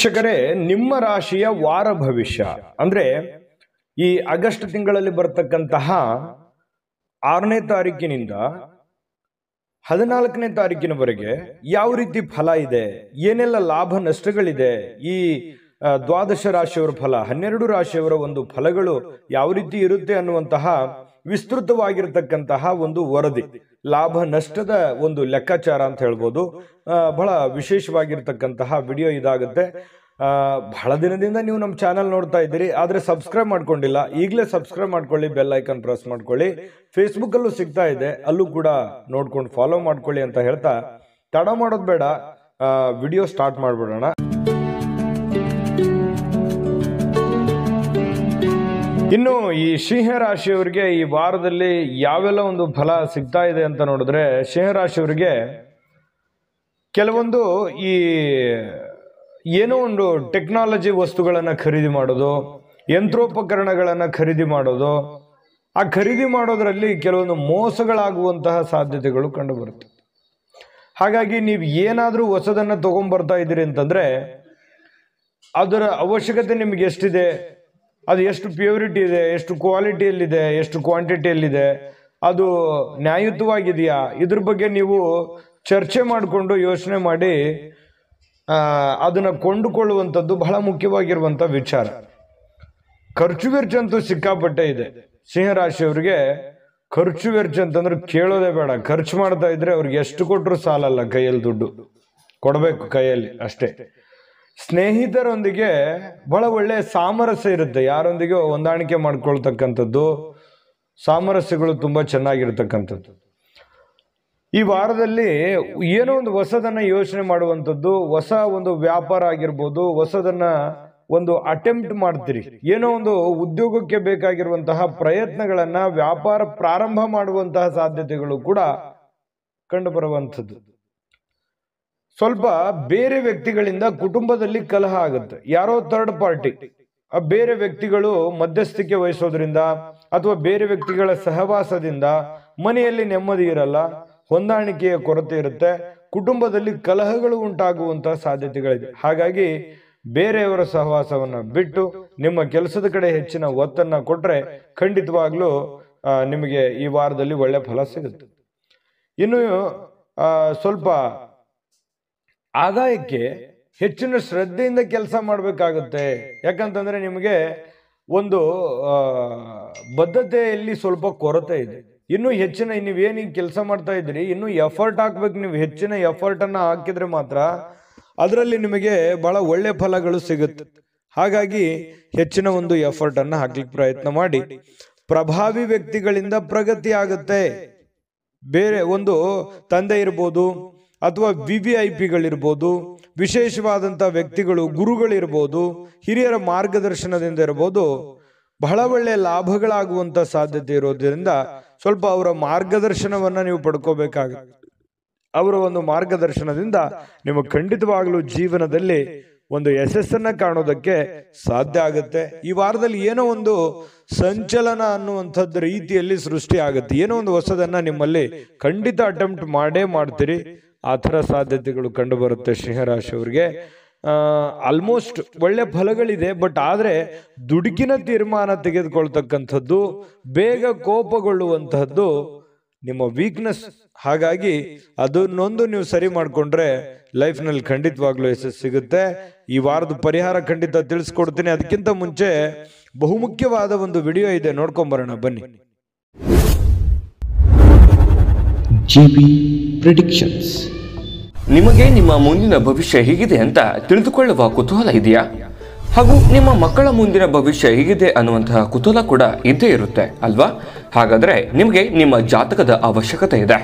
ವೀಕ್ಷಕರೇ ನಿಮ್ಮ ರಾಶಿಯ ವಾರ ಭವಿಷ್ಯ ಅಂದ್ರೆ ಈ ಆಗಸ್ಟ್ ತಿಂಗಳಲ್ಲಿ ಬರ್ತಕ್ಕಂತಹ ಆರನೇ ತಾರೀಕಿನಿಂದ ಹದಿನಾಲ್ಕನೇ ತಾರೀಕಿನವರೆಗೆ ಯಾವ ರೀತಿ ಫಲ ಇದೆ ಏನೆಲ್ಲ ಲಾಭ ನಷ್ಟಗಳಿದೆ ಈ ದ್ವಾದಶ ರಾಶಿಯವರ ಫಲ ಹನ್ನೆರಡು ರಾಶಿಯವರ ಒಂದು ಫಲಗಳು ಯಾವ ರೀತಿ ಇರುತ್ತೆ ಅನ್ನುವಂತಹ ವಿಸ್ತೃತವಾಗಿರ್ತಕ್ಕಂತಹ ಒಂದು ವರದಿ ಲಾಭ ನಷ್ಟದ ಒಂದು ಲೆಕ್ಕಾಚಾರ ಅಂತ ಹೇಳ್ಬೋದು ಬಹಳ ವಿಶೇಷವಾಗಿರ್ತಕ್ಕಂತಹ ವಿಡಿಯೋ ಇದಾಗುತ್ತೆ ಬಹಳ ದಿನದಿಂದ ನೀವು ನಮ್ಮ ಚಾನಲ್ ನೋಡ್ತಾ ಇದ್ದೀರಿ ಆದರೆ ಸಬ್ಸ್ಕ್ರೈಬ್ ಮಾಡ್ಕೊಂಡಿಲ್ಲ ಈಗಲೇ ಸಬ್ಸ್ಕ್ರೈಬ್ ಮಾಡ್ಕೊಳ್ಳಿ ಬೆಲ್ ಐಕನ್ ಪ್ರೆಸ್ ಮಾಡ್ಕೊಳ್ಳಿ ಫೇಸ್ಬುಕ್ಕಲ್ಲೂ ಸಿಗ್ತಾ ಇದೆ ಅಲ್ಲೂ ಕೂಡ ನೋಡ್ಕೊಂಡು ಫಾಲೋ ಮಾಡ್ಕೊಳ್ಳಿ ಅಂತ ಹೇಳ್ತಾ ತಡ ಮಾಡೋದು ಬೇಡ ವಿಡಿಯೋ ಸ್ಟಾರ್ಟ್ ಮಾಡಿಬಿಡೋಣ ಇನ್ನು ಈ ಸಿಂಹ ರಾಶಿಯವರಿಗೆ ಈ ವಾರದಲ್ಲಿ ಯಾವೆಲ್ಲ ಒಂದು ಫಲ ಸಿಗ್ತಾ ಇದೆ ಅಂತ ನೋಡಿದ್ರೆ ಸಿಂಹ ರಾಶಿಯವರಿಗೆ ಕೆಲವೊಂದು ಈ ಏನೋ ಒಂದು ಟೆಕ್ನಾಲಜಿ ವಸ್ತುಗಳನ್ನು ಖರೀದಿ ಮಾಡೋದು ಯಂತ್ರೋಪಕರಣಗಳನ್ನು ಖರೀದಿ ಮಾಡೋದು ಆ ಖರೀದಿ ಮಾಡೋದರಲ್ಲಿ ಕೆಲವೊಂದು ಮೋಸಗಳಾಗುವಂತಹ ಸಾಧ್ಯತೆಗಳು ಕಂಡುಬರುತ್ತೆ ಹಾಗಾಗಿ ನೀವು ಏನಾದರೂ ಹೊಸದನ್ನು ತೊಗೊಂಬರ್ತಾ ಇದ್ದೀರಿ ಅಂತಂದರೆ ಅದರ ಅವಶ್ಯಕತೆ ನಿಮಗೆ ಎಷ್ಟಿದೆ ಅದು ಎಷ್ಟು ಪ್ಯೂರಿಟಿ ಇದೆ ಎಷ್ಟು ಕ್ವಾಲಿಟಿಯಲ್ಲಿದೆ ಎಷ್ಟು ಕ್ವಾಂಟಿಟಿಯಲ್ಲಿದೆ ಅದು ನ್ಯಾಯಯುತವಾಗಿದೆಯಾ ಇದ್ರ ಬಗ್ಗೆ ನೀವು ಚರ್ಚೆ ಮಾಡಿಕೊಂಡು ಯೋಚನೆ ಮಾಡಿ ಅದನ್ನು ಕೊಂಡುಕೊಳ್ಳುವಂಥದ್ದು ಬಹಳ ಮುಖ್ಯವಾಗಿರುವಂಥ ವಿಚಾರ ಖರ್ಚು ಅಂತೂ ಸಿಕ್ಕಾಪಟ್ಟೆ ಇದೆ ಸಿಂಹರಾಶಿಯವರಿಗೆ ಖರ್ಚು ವೆಚ್ಚ ಅಂತಂದ್ರೆ ಕೇಳೋದೇ ಬೇಡ ಖರ್ಚು ಮಾಡ್ತಾ ಇದ್ರೆ ಅವ್ರಿಗೆ ಎಷ್ಟು ಕೊಟ್ಟರು ಸಾಲಲ್ಲ ಕೈಯಲ್ಲಿ ದುಡ್ಡು ಕೊಡಬೇಕು ಕೈಯಲ್ಲಿ ಅಷ್ಟೇ ಸ್ನೇಹಿತರೊಂದಿಗೆ ಬಹಳ ಒಳ್ಳೆ ಸಾಮರಸ್ಯ ಇರುತ್ತೆ ಯಾರೊಂದಿಗೆ ಹೊಂದಾಣಿಕೆ ಮಾಡ್ಕೊಳ್ತಕ್ಕಂಥದ್ದು ಸಾಮರಸ್ಯಗಳು ತುಂಬ ಚೆನ್ನಾಗಿರ್ತಕ್ಕಂಥದ್ದು ಈ ವಾರದಲ್ಲಿ ಏನೋ ಒಂದು ಹೊಸದನ್ನು ಯೋಚನೆ ಮಾಡುವಂಥದ್ದು ಹೊಸ ಒಂದು ವ್ಯಾಪಾರ ಆಗಿರ್ಬೋದು ಹೊಸದನ್ನ ಒಂದು ಅಟೆಂಪ್ಟ್ ಮಾಡ್ತೀರಿ ಏನೋ ಒಂದು ಉದ್ಯೋಗಕ್ಕೆ ಬೇಕಾಗಿರುವಂತಹ ಪ್ರಯತ್ನಗಳನ್ನ ವ್ಯಾಪಾರ ಪ್ರಾರಂಭ ಮಾಡುವಂತಹ ಸಾಧ್ಯತೆಗಳು ಕೂಡ ಕಂಡು ಸ್ವಲ್ಪ ಬೇರೆ ವ್ಯಕ್ತಿಗಳಿಂದ ಕುಟುಂಬದಲ್ಲಿ ಕಲಹ ಆಗುತ್ತೆ ಯಾರೋ ಥರ್ಡ್ ಪಾರ್ಟಿ ಆ ಬೇರೆ ವ್ಯಕ್ತಿಗಳು ಮಧ್ಯಸ್ಥಿಕೆ ವಹಿಸೋದ್ರಿಂದ ಅಥವಾ ಬೇರೆ ವ್ಯಕ್ತಿಗಳ ಸಹವಾಸದಿಂದ ಮನೆಯಲ್ಲಿ ನೆಮ್ಮದಿ ಇರಲ್ಲ ಹೊಂದಾಣಿಕೆಯ ಕೊರತೆ ಇರುತ್ತೆ ಕುಟುಂಬದಲ್ಲಿ ಕಲಹಗಳು ಉಂಟಾಗುವಂತಹ ಸಾಧ್ಯತೆಗಳಿದೆ ಹಾಗಾಗಿ ಬೇರೆಯವರ ಸಹವಾಸವನ್ನು ಬಿಟ್ಟು ನಿಮ್ಮ ಕೆಲಸದ ಕಡೆ ಹೆಚ್ಚಿನ ಒತ್ತನ್ನು ಕೊಟ್ಟರೆ ಖಂಡಿತವಾಗ್ಲೂ ನಿಮಗೆ ಈ ವಾರದಲ್ಲಿ ಒಳ್ಳೆ ಫಲ ಸಿಗುತ್ತೆ ಇನ್ನು ಸ್ವಲ್ಪ ಆದಾಯಕ್ಕೆ ಹೆಚ್ಚಿನ ಶ್ರದ್ಧೆಯಿಂದ ಕೆಲಸ ಮಾಡಬೇಕಾಗುತ್ತೆ ಯಾಕಂತಂದರೆ ನಿಮಗೆ ಒಂದು ಬದ್ಧತೆಯಲ್ಲಿ ಸ್ವಲ್ಪ ಕೊರತೆ ಇದೆ ಇನ್ನೂ ಹೆಚ್ಚಿನ ನೀವೇನು ಕೆಲಸ ಮಾಡ್ತಾ ಇದ್ದೀರಿ ಇನ್ನೂ ಎಫರ್ಟ್ ಹಾಕ್ಬೇಕು ನೀವು ಹೆಚ್ಚಿನ ಎಫರ್ಟನ್ನು ಹಾಕಿದರೆ ಮಾತ್ರ ಅದರಲ್ಲಿ ನಿಮಗೆ ಭಾಳ ಒಳ್ಳೆಯ ಫಲಗಳು ಸಿಗುತ್ತೆ ಹಾಗಾಗಿ ಹೆಚ್ಚಿನ ಒಂದು ಎಫರ್ಟನ್ನು ಹಾಕ್ಲಿಕ್ಕೆ ಪ್ರಯತ್ನ ಮಾಡಿ ಪ್ರಭಾವಿ ವ್ಯಕ್ತಿಗಳಿಂದ ಪ್ರಗತಿ ಆಗುತ್ತೆ ಬೇರೆ ಒಂದು ತಂದೆ ಇರ್ಬೋದು ಅಥವಾ ವಿ ವಿ ಐ ಪಿಗಳಿರ್ಬೋದು ವಿಶೇಷವಾದಂಥ ವ್ಯಕ್ತಿಗಳು ಗುರುಗಳಿರ್ಬೋದು ಹಿರಿಯರ ಮಾರ್ಗದರ್ಶನದಿಂದ ಇರ್ಬೋದು ಬಹಳ ಒಳ್ಳೆಯ ಲಾಭಗಳಾಗುವಂಥ ಸಾಧ್ಯತೆ ಇರೋದ್ರಿಂದ ಸ್ವಲ್ಪ ಅವರ ಮಾರ್ಗದರ್ಶನವನ್ನು ನೀವು ಪಡ್ಕೋಬೇಕಾಗುತ್ತೆ ಅವರ ಒಂದು ಮಾರ್ಗದರ್ಶನದಿಂದ ನಿಮಗೆ ಖಂಡಿತವಾಗಲೂ ಜೀವನದಲ್ಲಿ ಒಂದು ಯಶಸ್ಸನ್ನು ಕಾಣೋದಕ್ಕೆ ಸಾಧ್ಯ ಆಗುತ್ತೆ ಈ ವಾರದಲ್ಲಿ ಏನೋ ಒಂದು ಸಂಚಲನ ಅನ್ನುವಂಥದ್ದು ರೀತಿಯಲ್ಲಿ ಸೃಷ್ಟಿ ಆಗುತ್ತೆ ಏನೋ ಒಂದು ಹೊಸದನ್ನು ನಿಮ್ಮಲ್ಲಿ ಖಂಡಿತ ಅಟೆಂಪ್ಟ್ ಮಾಡೇ ಮಾಡ್ತೀರಿ ಆ ಥರ ಸಾಧ್ಯತೆಗಳು ಕಂಡುಬರುತ್ತೆ ಸಿಂಹರಾಶಿಯವ್ರಿಗೆ ಆಲ್ಮೋಸ್ಟ್ ಒಳ್ಳೆ ಫಲಗಳಿದೆ ಬಟ್ ಆದರೆ ದುಡುಕಿನ ತೀರ್ಮಾನ ತೆಗೆದುಕೊಳ್ತಕ್ಕಂಥದ್ದು ಬೇಗ ಕೋಪಗೊಳ್ಳುವಂತಹದ್ದು ನಿಮ್ಮ ವೀಕ್ನೆಸ್ ಹಾಗಾಗಿ ಅದನ್ನೊಂದು ನೀವು ಸರಿ ಮಾಡಿಕೊಂಡ್ರೆ ಲೈಫ್ನಲ್ಲಿ ಖಂಡಿತವಾಗ್ಲೂ ಯಶಸ್ಸು ಸಿಗುತ್ತೆ ಈ ವಾರದ ಪರಿಹಾರ ಖಂಡಿತ ತಿಳಿಸ್ಕೊಡ್ತೀನಿ ಅದಕ್ಕಿಂತ ಮುಂಚೆ ಬಹುಮುಖ್ಯವಾದ ಒಂದು ವಿಡಿಯೋ ಇದೆ ನೋಡ್ಕೊಂಬರೋಣ ಬನ್ನಿ ಜಿಬಿ ಬಿ ಪ್ರಿಡಿಕ್ಷನ್ಸ್ ನಿಮಗೆ ನಿಮ್ಮ ಮುಂದಿನ ಭವಿಷ್ಯ ಹೇಗಿದೆ ಅಂತ ತಿಳಿದುಕೊಳ್ಳುವ ಕುತೂಹಲ ಇದೆಯಾ ಹಾಗೂ ನಿಮ್ಮ ಮಕ್ಕಳ ಮುಂದಿನ ಭವಿಷ್ಯ ಹೇಗಿದೆ ಅನ್ನುವಂತಹ ಕುತೂಹಲ ಕೂಡ ಇದ್ದೇ ಇರುತ್ತೆ ಅಲ್ವಾ ಹಾಗಾದರೆ ನಿಮಗೆ ನಿಮ್ಮ ಜಾತಕದ ಅವಶ್ಯಕತೆ ಇದೆ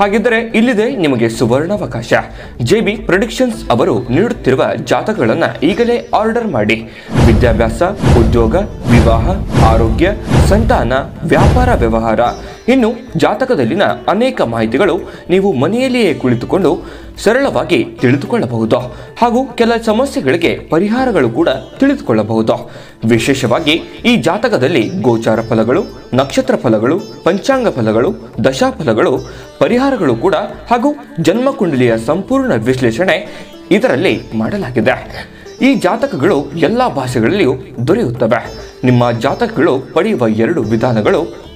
ಹಾಗಿದ್ದರೆ ಇಲ್ಲಿದೆ ನಿಮಗೆ ಸುವರ್ಣಾವಕಾಶ ಜೆ ಬಿ ಪ್ರೊಡಿಕ್ಷನ್ಸ್ ಅವರು ನೀಡುತ್ತಿರುವ ಜಾತಕಗಳನ್ನು ಈಗಲೇ ಆರ್ಡರ್ ಮಾಡಿ ವಿದ್ಯಾಭ್ಯಾಸ ಉದ್ಯೋಗ ವಿವಾಹ ಆರೋಗ್ಯ ಸಂತಾನ ವ್ಯಾಪಾರ ವ್ಯವಹಾರ ಇನ್ನು ಜಾತಕದಲ್ಲಿನ ಅನೇಕ ಮಾಹಿತಿಗಳು ನೀವು ಮನೆಯಲ್ಲಿಯೇ ಕುಳಿತುಕೊಂಡು ಸರಳವಾಗಿ ತಿಳಿದುಕೊಳ್ಳಬಹುದು ಹಾಗೂ ಕೆಲ ಸಮಸ್ಯೆಗಳಿಗೆ ಪರಿಹಾರಗಳು ಕೂಡ ತಿಳಿದುಕೊಳ್ಳಬಹುದು ವಿಶೇಷವಾಗಿ ಈ ಜಾತಕದಲ್ಲಿ ಗೋಚಾರ ಫಲಗಳು ನಕ್ಷತ್ರ ಫಲಗಳು ಪಂಚಾಂಗ ಫಲಗಳು ದಶಾಫಲಗಳು ಪರಿಹಾರಗಳು ಕೂಡ ಹಾಗೂ ಜನ್ಮಕುಂಡಲಿಯ ಸಂಪೂರ್ಣ ವಿಶ್ಲೇಷಣೆ ಇದರಲ್ಲಿ ಮಾಡಲಾಗಿದೆ ಈ ಜಾತಕಗಳು ಎಲ್ಲ ಭಾಷೆಗಳಲ್ಲಿಯೂ ದೊರೆಯುತ್ತವೆ ನಿಮ್ಮ ಜಾತಕಗಳು ಪಡೆಯುವ ಎರಡು ವಿಧಾನಗಳು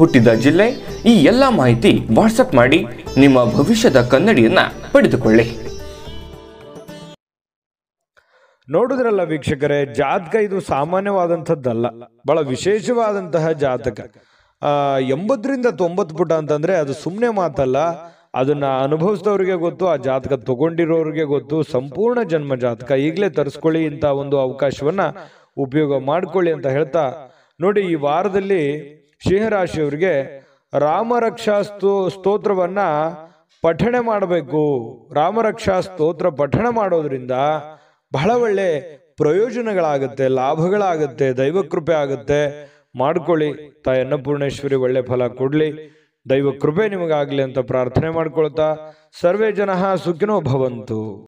ಹುಟ್ಟಿದ ಜಿಲ್ಲೆ ಈ ಎಲ್ಲ ಮಾಹಿತಿ ವಾಟ್ಸಪ್ ಮಾಡಿ ನಿಮ್ಮ ಭವಿಷ್ಯದ ಕನ್ನಡಿಯನ್ನ ಪಡೆದುಕೊಳ್ಳಿ ನೋಡಿದ್ರಲ್ಲ ವೀಕ್ಷಕರೇ ಜಾತಕ ಇದು ಸಾಮಾನ್ಯವಾದಂಥದ್ದಲ್ಲ ಬಹಳ ವಿಶೇಷವಾದಂತಹ ಜಾತಕ ಎಂಬತ್ತರಿಂದ ತೊಂಬತ್ತು ಪುಟ ಅಂತಂದ್ರೆ ಅದು ಸುಮ್ಮನೆ ಮಾತಲ್ಲ ಅದನ್ನ ಅನುಭವಿಸಿದವ್ರಿಗೆ ಗೊತ್ತು ಆ ಜಾತಕ ತಗೊಂಡಿರೋರಿಗೆ ಗೊತ್ತು ಸಂಪೂರ್ಣ ಜನ್ಮ ಜಾತಕ ಈಗಲೇ ತರಿಸ್ಕೊಳ್ಳಿ ಇಂಥ ಒಂದು ಅವಕಾಶವನ್ನ ಉಪಯೋಗ ಮಾಡ್ಕೊಳ್ಳಿ ಅಂತ ಹೇಳ್ತಾ ನೋಡಿ ಈ ವಾರದಲ್ಲಿ ಸಿಂಹರಾಶಿಯವರಿಗೆ ರಾಮರಕ್ಷಾ ಸ್ತೋ ಸ್ತೋತ್ರವನ್ನ ಪಠಣೆ ಮಾಡಬೇಕು ರಾಮರಕ್ಷಾ ಸ್ತೋತ್ರ ಪಠಣ ಮಾಡೋದ್ರಿಂದ ಬಹಳ ಒಳ್ಳೆ ಪ್ರಯೋಜನಗಳಾಗುತ್ತೆ ಲಾಭಗಳಾಗುತ್ತೆ ದೈವಕೃಪೆ ಆಗುತ್ತೆ ಮಾಡ್ಕೊಳ್ಳಿ ತಾಯಿ ಅನ್ನಪೂರ್ಣೇಶ್ವರಿ ಒಳ್ಳೆ ಫಲ ಕೊಡಲಿ ದೈವ ಕೃಪೆ ನಿಮಗಾಗಲಿ ಅಂತ ಪ್ರಾರ್ಥನೆ ಮಾಡ್ಕೊಳ್ತಾ ಸರ್ವೇ ಜನ ಸುಖಿನೋ ಭವಂತು